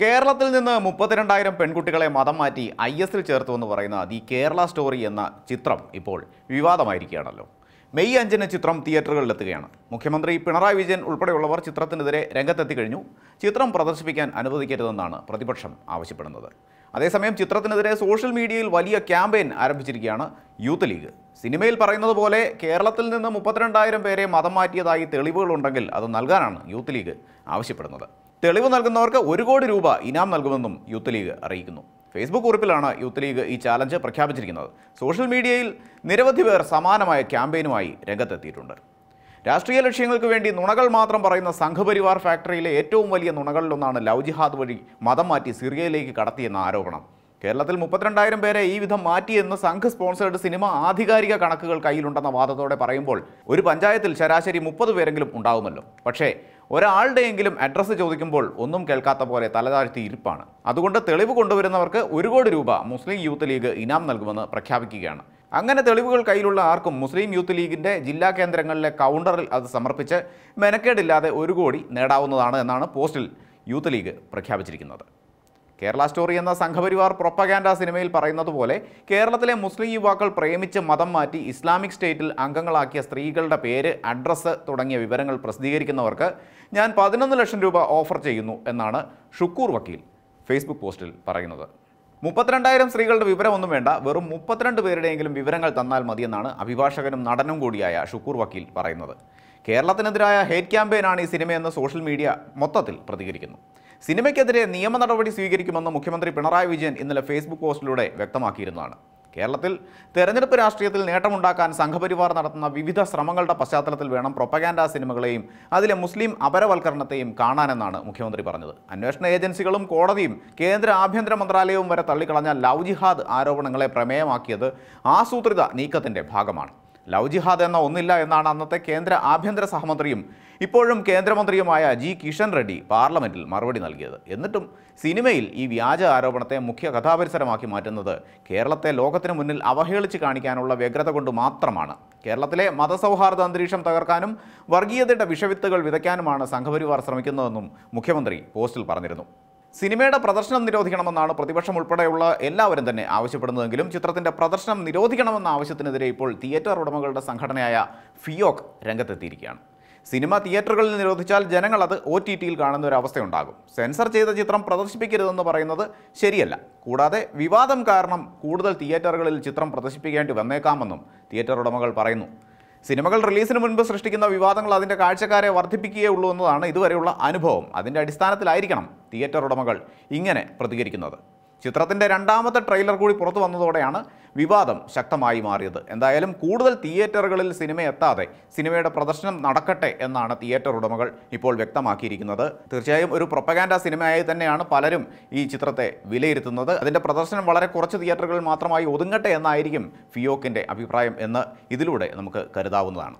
കേരളത്തിൽ നിന്ന് മുപ്പത്തിരണ്ടായിരം പെൺകുട്ടികളെ മതം മാറ്റി ഐ എസിൽ ചേർത്തു എന്ന് പറയുന്ന ദി കേരള സ്റ്റോറി എന്ന ചിത്രം ഇപ്പോൾ വിവാദമായിരിക്കുകയാണല്ലോ മെയ് അഞ്ചിന് ചിത്രം തിയേറ്ററുകളിലെത്തുകയാണ് മുഖ്യമന്ത്രി പിണറായി വിജയൻ ഉൾപ്പെടെയുള്ളവർ ചിത്രത്തിനെതിരെ രംഗത്തെത്തി കഴിഞ്ഞു ചിത്രം പ്രദർശിപ്പിക്കാൻ അനുവദിക്കരുതെന്നാണ് പ്രതിപക്ഷം ആവശ്യപ്പെടുന്നത് അതേസമയം ചിത്രത്തിനെതിരെ സോഷ്യൽ മീഡിയയിൽ വലിയ ക്യാമ്പയിൻ ആരംഭിച്ചിരിക്കുകയാണ് യൂത്ത് ലീഗ് സിനിമയിൽ പറയുന്നത് പോലെ കേരളത്തിൽ നിന്ന് മുപ്പത്തിരണ്ടായിരം പേരെ മതം മാറ്റിയതായി തെളിവുകളുണ്ടെങ്കിൽ അത് നൽകാനാണ് യൂത്ത് ലീഗ് ആവശ്യപ്പെടുന്നത് തെളിവ് നൽകുന്നവർക്ക് ഒരു കോടി രൂപ ഇനാം നൽകുമെന്നും യൂത്ത് ലീഗ് അറിയിക്കുന്നു ഫേസ്ബുക്ക് കുറിപ്പിലാണ് യൂത്ത് ലീഗ് ഈ ചാലഞ്ച് പ്രഖ്യാപിച്ചിരിക്കുന്നത് സോഷ്യൽ മീഡിയയിൽ നിരവധി പേർ സമാനമായ ക്യാമ്പയിനുമായി രംഗത്തെത്തിയിട്ടുണ്ട് രാഷ്ട്രീയ ലക്ഷ്യങ്ങൾക്ക് വേണ്ടി നുണകൾ മാത്രം പറയുന്ന സംഘപരിവാർ ഫാക്ടറിയിലെ ഏറ്റവും വലിയ നുണകളിലൊന്നാണ് ലവ് ജിഹാദ് വഴി മതം മാറ്റി സിറിയയിലേക്ക് കടത്തിയെന്ന ആരോപണം കേരളത്തിൽ മുപ്പത്തിരണ്ടായിരം പേരെ ഈ വിധം മാറ്റിയെന്ന് സംഘ് സ്പോൺസേഡ് സിനിമ ആധികാരിക കണക്കുകൾ കയ്യിലുണ്ടെന്ന വാദത്തോടെ പറയുമ്പോൾ ഒരു പഞ്ചായത്തിൽ ശരാശരി മുപ്പത് പേരെങ്കിലും ഉണ്ടാകുമല്ലോ പക്ഷേ ഒരാളുടെയെങ്കിലും അഡ്രസ്സ് ചോദിക്കുമ്പോൾ ഒന്നും കേൾക്കാത്ത പോലെ തലതാഴ്ത്തി ഇരിപ്പാണ് അതുകൊണ്ട് തെളിവ് കൊണ്ടുവരുന്നവർക്ക് ഒരു കോടി രൂപ മുസ്ലിം യൂത്ത് ലീഗ് ഇനാം നൽകുമെന്ന് പ്രഖ്യാപിക്കുകയാണ് അങ്ങനെ തെളിവുകൾ കയ്യിലുള്ള ആർക്കും മുസ്ലിം യൂത്ത് ലീഗിൻ്റെ ജില്ലാ കേന്ദ്രങ്ങളിലെ കൗണ്ടറിൽ അത് സമർപ്പിച്ച് മെനക്കേടില്ലാതെ ഒരു കോടി നേടാവുന്നതാണ് എന്നാണ് പോസ്റ്റിൽ യൂത്ത് ലീഗ് പ്രഖ്യാപിച്ചിരിക്കുന്നത് കേരള സ്റ്റോറി എന്ന സംഘപരിവാർ പ്രൊപ്പഗാൻഡ സിനിമയിൽ പറയുന്നത് പോലെ കേരളത്തിലെ മുസ്ലിം യുവാക്കൾ പ്രേമിച്ച് മതം മാറ്റി ഇസ്ലാമിക് സ്റ്റേറ്റിൽ അംഗങ്ങളാക്കിയ സ്ത്രീകളുടെ പേര് അഡ്രസ്സ് തുടങ്ങിയ വിവരങ്ങൾ പ്രസിദ്ധീകരിക്കുന്നവർക്ക് ഞാൻ പതിനൊന്ന് ലക്ഷം രൂപ ഓഫർ ചെയ്യുന്നു എന്നാണ് ഷുക്കൂർ വക്കീൽ ഫേസ്ബുക്ക് പോസ്റ്റിൽ പറയുന്നത് മുപ്പത്തിരണ്ടായിരം സ്ത്രീകളുടെ വിവരമൊന്നും വേണ്ട വെറും മുപ്പത്തിരണ്ട് പേരുടെയെങ്കിലും വിവരങ്ങൾ തന്നാൽ മതിയെന്നാണ് അഭിഭാഷകനും നടനും കൂടിയായ ഷുക്കൂർ വക്കീൽ പറയുന്നത് കേരളത്തിനെതിരായ ഹേറ്റ് ക്യാമ്പയിനാണ് ഈ സിനിമയെന്ന് സോഷ്യൽ മീഡിയ മൊത്തത്തിൽ പ്രതികരിക്കുന്നു സിനിമയ്ക്കെതിരെ നിയമ നടപടി സ്വീകരിക്കുമെന്ന് മുഖ്യമന്ത്രി പിണറായി വിജയൻ ഇന്നലെ ഫേസ്ബുക്ക് പോസ്റ്റിലൂടെ വ്യക്തമാക്കിയിരുന്നതാണ് കേരളത്തിൽ തെരഞ്ഞെടുപ്പ് രാഷ്ട്രീയത്തിൽ നേട്ടമുണ്ടാക്കാൻ സംഘപരിവാർ നടത്തുന്ന വിവിധ ശ്രമങ്ങളുടെ പശ്ചാത്തലത്തിൽ വേണം പ്രൊപ്പഗാൻഡ സിനിമകളെയും അതിലെ മുസ്ലിം അപരവൽക്കരണത്തെയും കാണാനെന്നാണ് മുഖ്യമന്ത്രി പറഞ്ഞത് അന്വേഷണ ഏജൻസികളും കോടതിയും കേന്ദ്ര ആഭ്യന്തര മന്ത്രാലയവും വരെ തള്ളിക്കളഞ്ഞ ലവ് ജിഹാദ് ആരോപണങ്ങളെ പ്രമേയമാക്കിയത് ആസൂത്രിത നീക്കത്തിന്റെ ഭാഗമാണ് ലവ് ജിഹാദ് എന്ന ഒന്നില്ല എന്നാണ് അന്നത്തെ കേന്ദ്ര ആഭ്യന്തര സഹമന്ത്രിയും ഇപ്പോഴും കേന്ദ്രമന്ത്രിയുമായ ജി കിഷൻ റെഡ്ഡി പാർലമെന്റിൽ മറുപടി നൽകിയത് എന്നിട്ടും സിനിമയിൽ ഈ വ്യാജ ആരോപണത്തെ മുഖ്യ കഥാപരിസരമാക്കി മാറ്റുന്നത് കേരളത്തെ ലോകത്തിന് മുന്നിൽ അവഹേളിച്ച് കാണിക്കാനുള്ള വ്യഗ്രത കൊണ്ട് മാത്രമാണ് കേരളത്തിലെ മതസൗഹാർദ്ദ അന്തരീക്ഷം തകർക്കാനും വർഗീയതയുടെ വിഷവിത്തുകൾ വിതയ്ക്കാനുമാണ് സംഘപരിവാർ ശ്രമിക്കുന്നതെന്നും മുഖ്യമന്ത്രി പോസ്റ്റിൽ പറഞ്ഞിരുന്നു സിനിമയുടെ പ്രദർശനം നിരോധിക്കണമെന്നാണ് പ്രതിപക്ഷം ഉൾപ്പെടെയുള്ള എല്ലാവരും തന്നെ ആവശ്യപ്പെടുന്നതെങ്കിലും ചിത്രത്തിന്റെ പ്രദർശനം നിരോധിക്കണമെന്ന ആവശ്യത്തിനെതിരെ ഇപ്പോൾ തിയേറ്റർ ഉടമകളുടെ സംഘടനയായ ഫിയോക് രംഗത്തെത്തിയിരിക്കുകയാണ് സിനിമ തിയേറ്ററുകളിൽ നിരോധിച്ചാൽ ജനങ്ങൾ അത് ഒ ടി ടിയിൽ കാണുന്ന ഒരു അവസ്ഥയുണ്ടാകും സെൻസർ ചെയ്ത ചിത്രം പ്രദർശിപ്പിക്കരുതെന്ന് പറയുന്നത് ശരിയല്ല കൂടാതെ വിവാദം കാരണം കൂടുതൽ തിയേറ്ററുകളിൽ ചിത്രം പ്രദർശിപ്പിക്കേണ്ടി വന്നേക്കാമെന്നും തിയേറ്റർ ഉടമകൾ പറയുന്നു സിനിമകൾ റിലീസിന് മുൻപ് സൃഷ്ടിക്കുന്ന വിവാദങ്ങൾ അതിൻ്റെ കാഴ്ചക്കാരെ ഉള്ളൂ എന്നതാണ് ഇതുവരെയുള്ള അനുഭവം അതിൻ്റെ അടിസ്ഥാനത്തിലായിരിക്കണം തിയേറ്റർ ഉടമകൾ ഇങ്ങനെ പ്രതികരിക്കുന്നത് ചിത്രത്തിൻ്റെ രണ്ടാമത്തെ ട്രെയിലർ കൂടി പുറത്തു വന്നതോടെയാണ് വിവാദം ശക്തമായി മാറിയത് എന്തായാലും കൂടുതൽ തിയേറ്ററുകളിൽ സിനിമ എത്താതെ സിനിമയുടെ പ്രദർശനം നടക്കട്ടെ എന്നാണ് തിയേറ്റർ ഉടമകൾ ഇപ്പോൾ വ്യക്തമാക്കിയിരിക്കുന്നത് തീർച്ചയായും ഒരു പ്രൊപ്പഗാൻഡ സിനിമയായി തന്നെയാണ് പലരും ഈ ചിത്രത്തെ വിലയിരുത്തുന്നത് അതിൻ്റെ പ്രദർശനം വളരെ കുറച്ച് തിയേറ്ററുകളിൽ മാത്രമായി ഒതുങ്ങട്ടെ എന്നായിരിക്കും ഫിയോക്കിൻ്റെ അഭിപ്രായം എന്ന് ഇതിലൂടെ നമുക്ക് കരുതാവുന്നതാണ്